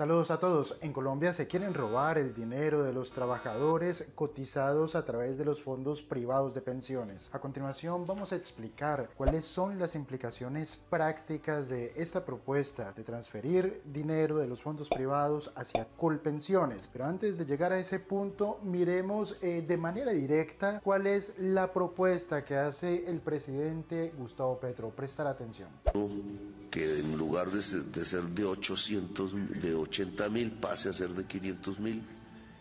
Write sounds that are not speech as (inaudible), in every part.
Saludos a todos. En Colombia se quieren robar el dinero de los trabajadores cotizados a través de los fondos privados de pensiones. A continuación vamos a explicar cuáles son las implicaciones prácticas de esta propuesta de transferir dinero de los fondos privados hacia Colpensiones. Pero antes de llegar a ese punto, miremos eh, de manera directa cuál es la propuesta que hace el presidente Gustavo Petro. Prestar atención. Que en lugar de ser de, 800 80 mil pase a ser de 500 mil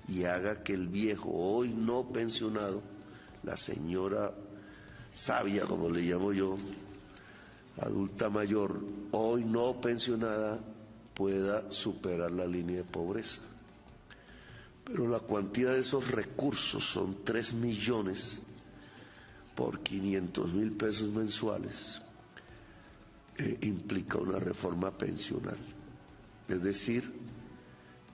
y haga que el viejo, hoy no pensionado, la señora sabia, como le llamo yo, adulta mayor, hoy no pensionada, pueda superar la línea de pobreza. Pero la cuantía de esos recursos son 3 millones por 500 mil pesos mensuales, eh, implica una reforma pensional. Es decir,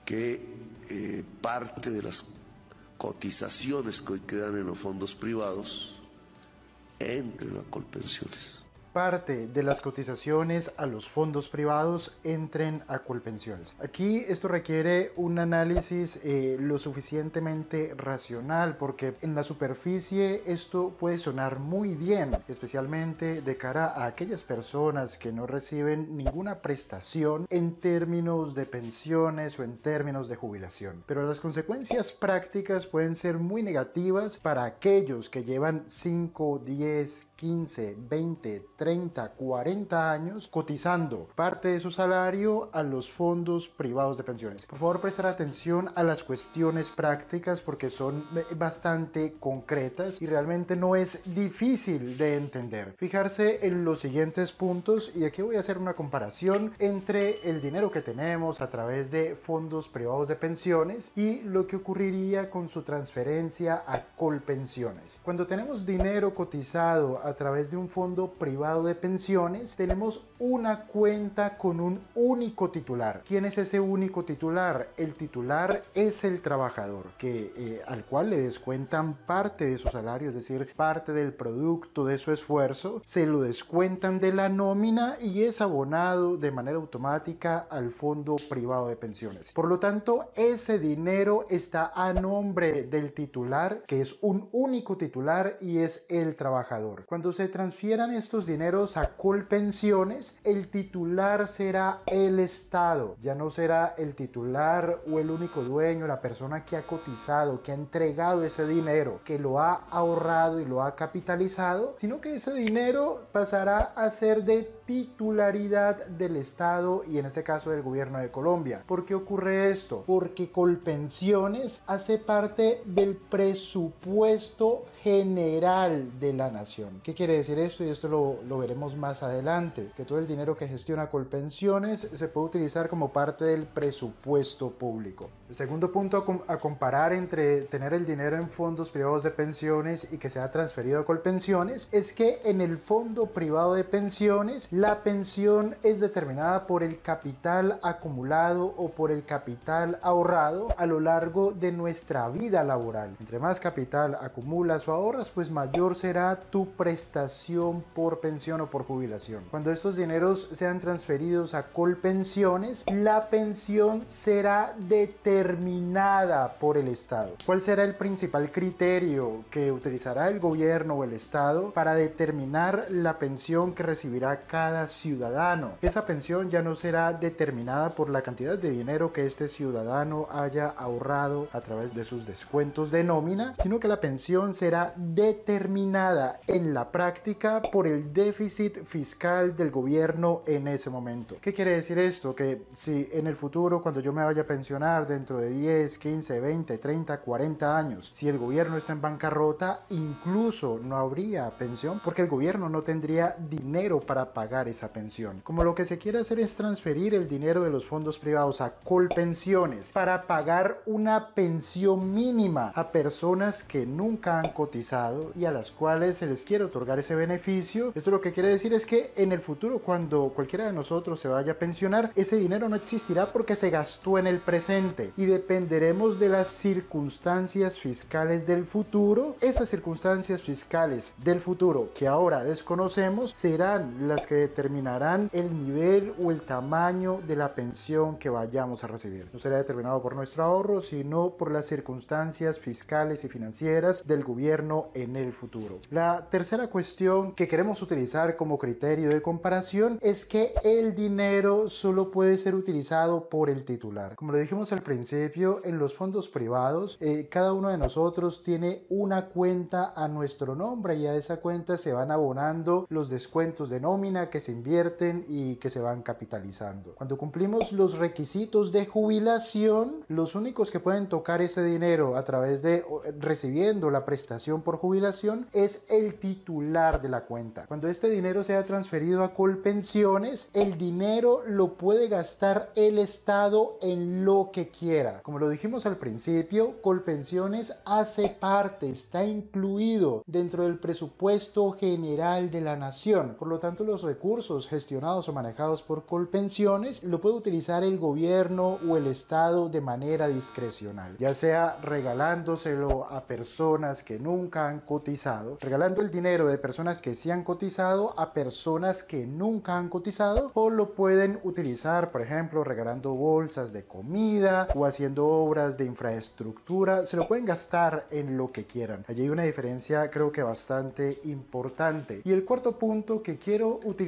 que eh, parte de las cotizaciones que hoy quedan en los fondos privados entren a Colpensiones parte de las cotizaciones a los fondos privados entren a Colpensiones. Aquí esto requiere un análisis eh, lo suficientemente racional porque en la superficie esto puede sonar muy bien, especialmente de cara a aquellas personas que no reciben ninguna prestación en términos de pensiones o en términos de jubilación. Pero las consecuencias prácticas pueden ser muy negativas para aquellos que llevan 5, 10, 15, 20, 30 30, 40 años cotizando parte de su salario a los fondos privados de pensiones. Por favor, prestar atención a las cuestiones prácticas porque son eh, bastante concretas y realmente no es difícil de entender. Fijarse en los siguientes puntos y aquí voy a hacer una comparación entre el dinero que tenemos a través de fondos privados de pensiones y lo que ocurriría con su transferencia a Colpensiones. Cuando tenemos dinero cotizado a través de un fondo privado de pensiones, tenemos una cuenta con un único titular. ¿Quién es ese único titular? El titular es el trabajador, que, eh, al cual le descuentan parte de su salario, es decir, parte del producto de su esfuerzo, se lo descuentan de la nómina y es abonado de manera automática al fondo privado de pensiones. Por lo tanto, ese dinero está a nombre del titular, que es un único titular y es el trabajador. Cuando se transfieran estos dineros, sacó el titular será el Estado. Ya no será el titular o el único dueño, la persona que ha cotizado, que ha entregado ese dinero, que lo ha ahorrado y lo ha capitalizado, sino que ese dinero pasará a ser de titularidad del Estado y en este caso del gobierno de Colombia. ¿Por qué ocurre esto? Porque Colpensiones hace parte del presupuesto general de la nación. ¿Qué quiere decir esto? Y esto lo, veremos más adelante, que todo el dinero que gestiona Colpensiones se puede utilizar como parte del presupuesto público. El segundo punto a, a comparar entre tener el dinero en fondos privados de pensiones y que sea transferido a Colpensiones es que en el fondo privado de pensiones la pensión es determinada por el capital acumulado o por el capital ahorrado a lo largo de nuestra vida laboral. Entre más capital acumulas o ahorras, pues mayor será tu prestación por pensión o por jubilación. Cuando estos dineros sean transferidos a Colpensiones, la pensión será determinada por el Estado. ¿Cuál será el principal criterio que utilizará el gobierno o el Estado para determinar la pensión que recibirá cada cada ciudadano. Esa pensión ya no será determinada por la cantidad de dinero que este ciudadano haya ahorrado a través de sus descuentos de nómina, sino que la pensión será determinada en la práctica por el déficit fiscal del gobierno en ese momento. ¿Qué quiere decir esto? Que si en el futuro, cuando yo me vaya a pensionar dentro de 10, 15, 20, 30, 40 años, si el gobierno está en bancarrota, incluso no habría pensión porque el gobierno no tendría dinero para pagar esa pensión. Como lo que se quiere hacer es transferir el dinero de los fondos privados a Colpensiones para pagar una pensión mínima a personas que nunca han cotizado y a las cuales se les quiere otorgar ese beneficio. eso lo que quiere decir es que en el futuro cuando cualquiera de nosotros se vaya a pensionar, ese dinero no existirá porque se gastó en el presente y dependeremos de las circunstancias fiscales del futuro. Esas circunstancias fiscales del futuro que ahora desconocemos serán las que determinarán el nivel o el tamaño de la pensión que vayamos a recibir. No será determinado por nuestro ahorro, sino por las circunstancias fiscales y financieras del gobierno en el futuro. La tercera cuestión que queremos utilizar como criterio de comparación es que el dinero solo puede ser utilizado por el titular. Como lo dijimos al principio, en los fondos privados, eh, cada uno de nosotros tiene una cuenta a nuestro nombre y a esa cuenta se van abonando los descuentos de nómina se invierten y que se van capitalizando. Cuando cumplimos los requisitos de jubilación, los únicos que pueden tocar ese dinero a través de recibiendo la prestación por jubilación es el titular de la cuenta. Cuando este dinero sea transferido a Colpensiones, el dinero lo puede gastar el Estado en lo que quiera. Como lo dijimos al principio, Colpensiones hace parte, está incluido dentro del presupuesto general de la nación. Por lo tanto, los recursos gestionados o manejados por Colpensiones lo puede utilizar el gobierno o el Estado de manera discrecional, ya sea regalándoselo a personas que nunca han cotizado, regalando el dinero de personas que sí han cotizado a personas que nunca han cotizado, o lo pueden utilizar, por ejemplo, regalando bolsas de comida o haciendo obras de infraestructura, se lo pueden gastar en lo que quieran. Allí hay una diferencia creo que bastante importante. Y el cuarto punto que quiero utilizar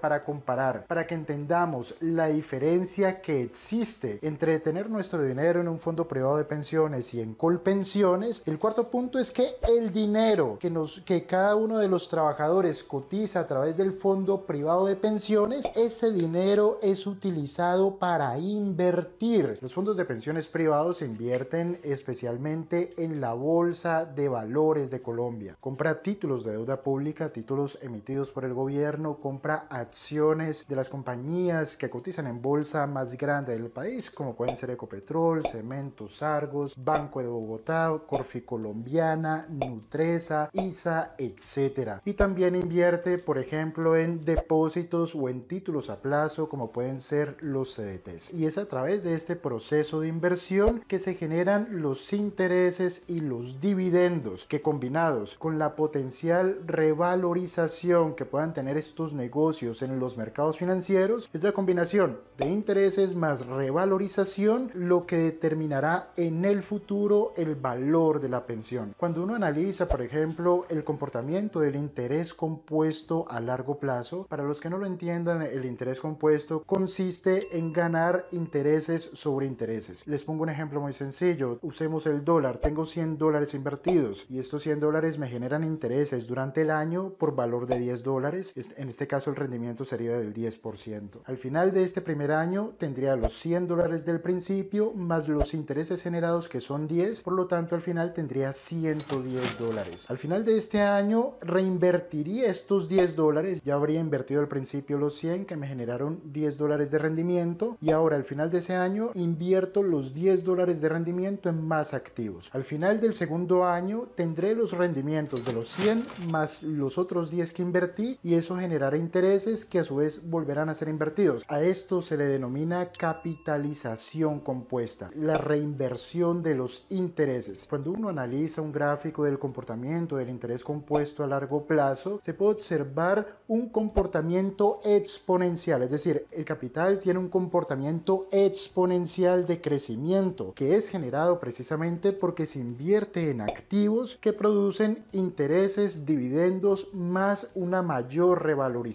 para comparar, para que entendamos la diferencia que existe entre tener nuestro dinero en un fondo privado de pensiones y en Colpensiones. El cuarto punto es que el dinero que, nos, que cada uno de los trabajadores cotiza a través del fondo privado de pensiones, ese dinero es utilizado para invertir. Los fondos de pensiones privados se invierten especialmente en la bolsa de valores de Colombia. Compra títulos de deuda pública, títulos emitidos por el gobierno, compra acciones de las compañías que cotizan en bolsa más grande del país, como pueden ser Ecopetrol, Cementos Argos, Banco de Bogotá, Corfi Colombiana, Nutresa, ISA, etc. Y también invierte, por ejemplo, en depósitos o en títulos a plazo, como pueden ser los CDTs. Y es a través de este proceso de inversión que se generan los intereses y los dividendos, que combinados con la potencial revalorización que puedan tener estos negocios en los mercados financieros es la combinación de intereses más revalorización lo que determinará en el futuro el valor de la pensión. Cuando uno analiza, por ejemplo, el comportamiento del interés compuesto a largo plazo, para los que no lo entiendan, el interés compuesto consiste en ganar intereses sobre intereses. Les pongo un ejemplo muy sencillo. Usemos el dólar. Tengo 100 dólares invertidos y estos 100 dólares me generan intereses durante el año por valor de 10 dólares. En este caso el rendimiento sería del 10%. Al final de este primer año tendría los 100 dólares del principio más los intereses generados que son 10, por lo tanto al final tendría 110 dólares. Al final de este año reinvertiría estos 10 dólares, ya habría invertido al principio los 100 que me generaron 10 dólares de rendimiento y ahora al final de ese año invierto los 10 dólares de rendimiento en más activos. Al final del segundo año tendré los rendimientos de los 100 más los otros 10 que invertí y eso generará intereses que a su vez volverán a ser invertidos. A esto se le denomina capitalización compuesta, la reinversión de los intereses. Cuando uno analiza un gráfico del comportamiento del interés compuesto a largo plazo, se puede observar un comportamiento exponencial, es decir, el capital tiene un comportamiento exponencial de crecimiento que es generado precisamente porque se invierte en activos que producen intereses, dividendos más una mayor revalorización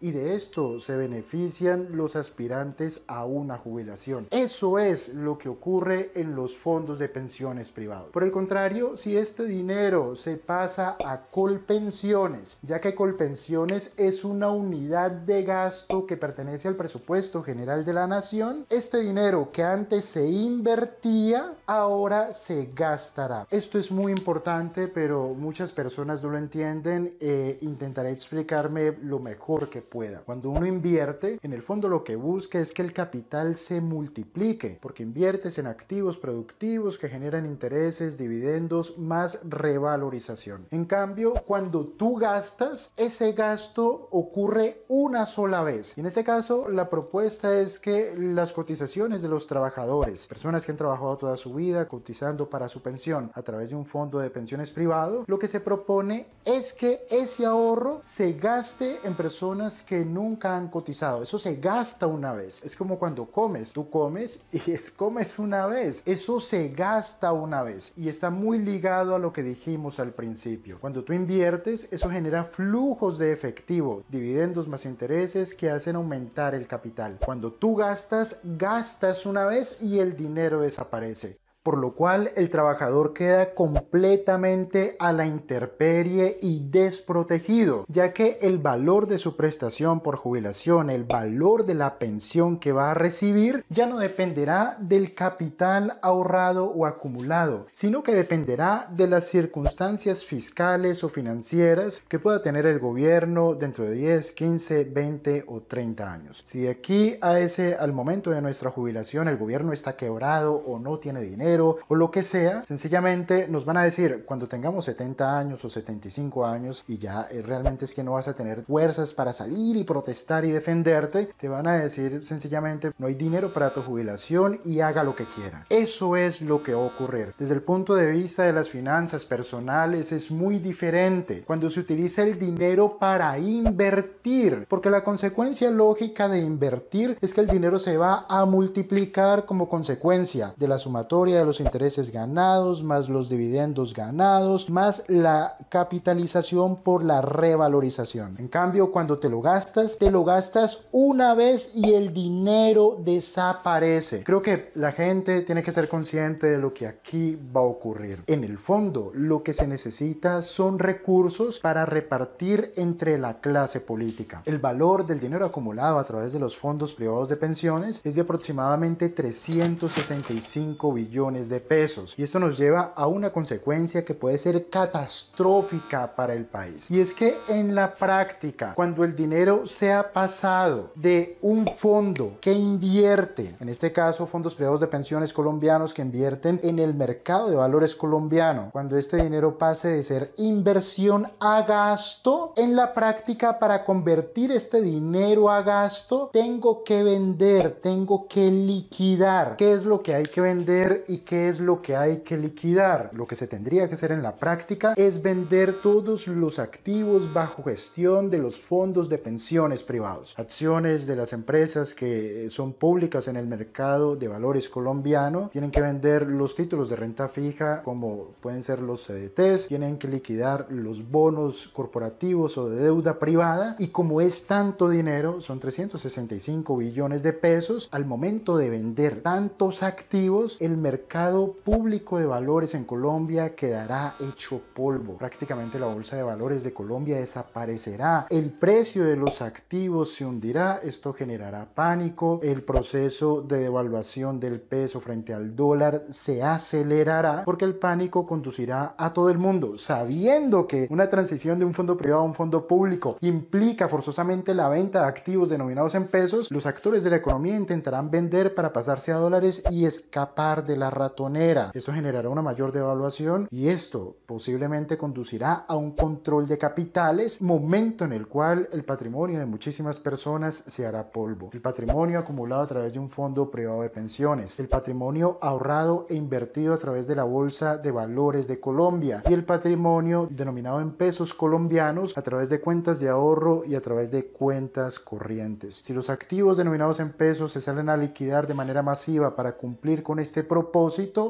y de esto se benefician los aspirantes a una jubilación. Eso es lo que ocurre en los fondos de pensiones privados. Por el contrario, si este dinero se pasa a Colpensiones, ya que Colpensiones es una unidad de gasto que pertenece al presupuesto general de la nación, este dinero que antes se invertía ahora se gastará. Esto es muy importante, pero muchas personas no lo entienden. Eh, intentaré explicarme lo mejor que pueda. Cuando uno invierte, en el fondo lo que busca es que el capital se multiplique, porque inviertes en activos productivos que generan intereses, dividendos, más revalorización. En cambio, cuando tú gastas, ese gasto ocurre una sola vez. Y en este caso, la propuesta es que las cotizaciones de los trabajadores, personas que han trabajado toda su vida cotizando para su pensión a través de un fondo de pensiones privado, lo que se propone es que ese ahorro se gaste personas que nunca han cotizado. Eso se gasta una vez. Es como cuando comes. Tú comes y (laughs) es, comes una vez. Eso se gasta una vez. Y está muy ligado a lo que dijimos al principio. Cuando tú inviertes, eso genera flujos de efectivo, dividendos más intereses que hacen aumentar el capital. Cuando tú gastas, gastas una vez y el dinero desaparece por lo cual el trabajador queda completamente a la interperie y desprotegido, ya que el valor de su prestación por jubilación, el valor de la pensión que va a recibir, ya no dependerá del capital ahorrado o acumulado, sino que dependerá de las circunstancias fiscales o financieras que pueda tener el gobierno dentro de 10, 15, 20 o 30 años. Si de aquí a ese, al momento de nuestra jubilación, el gobierno está quebrado o no tiene dinero, o lo que sea, sencillamente nos van a decir cuando tengamos 70 años o 75 años y ya eh, realmente es que no vas a tener fuerzas para salir y protestar y defenderte, te van a decir sencillamente no hay dinero para tu jubilación y haga lo que quiera. Eso es lo que va a ocurrir. Desde el punto de vista de las finanzas personales es muy diferente cuando se utiliza el dinero para invertir, porque la consecuencia lógica de invertir es que el dinero se va a multiplicar como consecuencia de la sumatoria los intereses ganados, más los dividendos ganados, más la capitalización por la revalorización. En cambio, cuando te lo gastas, te lo gastas una vez y el dinero desaparece. Creo que la gente tiene que ser consciente de lo que aquí va a ocurrir. En el fondo, lo que se necesita son recursos para repartir entre la clase política. El valor del dinero acumulado a través de los fondos privados de pensiones es de aproximadamente 365 billones de pesos. Y esto nos lleva a una consecuencia que puede ser catastrófica para el país. Y es que en la práctica, cuando el dinero se ha pasado de un fondo que invierte, en este caso fondos privados de pensiones colombianos que invierten en el mercado de valores colombiano, cuando este dinero pase de ser inversión a gasto, en la práctica para convertir este dinero a gasto, tengo que vender, tengo que liquidar. ¿Qué es lo que hay que vender y qué es lo que hay que liquidar. Lo que se tendría que hacer en la práctica es vender todos los activos bajo gestión de los fondos de pensiones privados, acciones de las empresas que son públicas en el mercado de valores colombiano, tienen que vender los títulos de renta fija como pueden ser los CDTs, tienen que liquidar los bonos corporativos o de deuda privada y como es tanto dinero, son 365 billones de pesos, al momento de vender tantos activos, el mercado mercado público de valores en Colombia quedará hecho polvo. Prácticamente la bolsa de valores de Colombia desaparecerá. El precio de los activos se hundirá. Esto generará pánico. El proceso de devaluación del peso frente al dólar se acelerará porque el pánico conducirá a todo el mundo, sabiendo que una transición de un fondo privado a un fondo público implica forzosamente la venta de activos denominados en pesos, los actores de la economía intentarán vender para pasarse a dólares y escapar de la ratonera. Esto generará una mayor devaluación y esto posiblemente conducirá a un control de capitales, momento en el cual el patrimonio de muchísimas personas se hará polvo. El patrimonio acumulado a través de un fondo privado de pensiones, el patrimonio ahorrado e invertido a través de la Bolsa de Valores de Colombia y el patrimonio denominado en pesos colombianos a través de cuentas de ahorro y a través de cuentas corrientes. Si los activos denominados en pesos se salen a liquidar de manera masiva para cumplir con este propósito,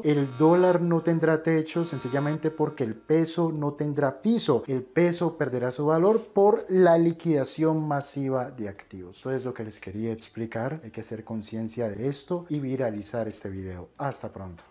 el dólar no tendrá techo sencillamente porque el peso no tendrá piso. El peso perderá su valor por la liquidación masiva de activos. Esto es lo que les quería explicar. Hay que ser conciencia de esto y viralizar este video. Hasta pronto.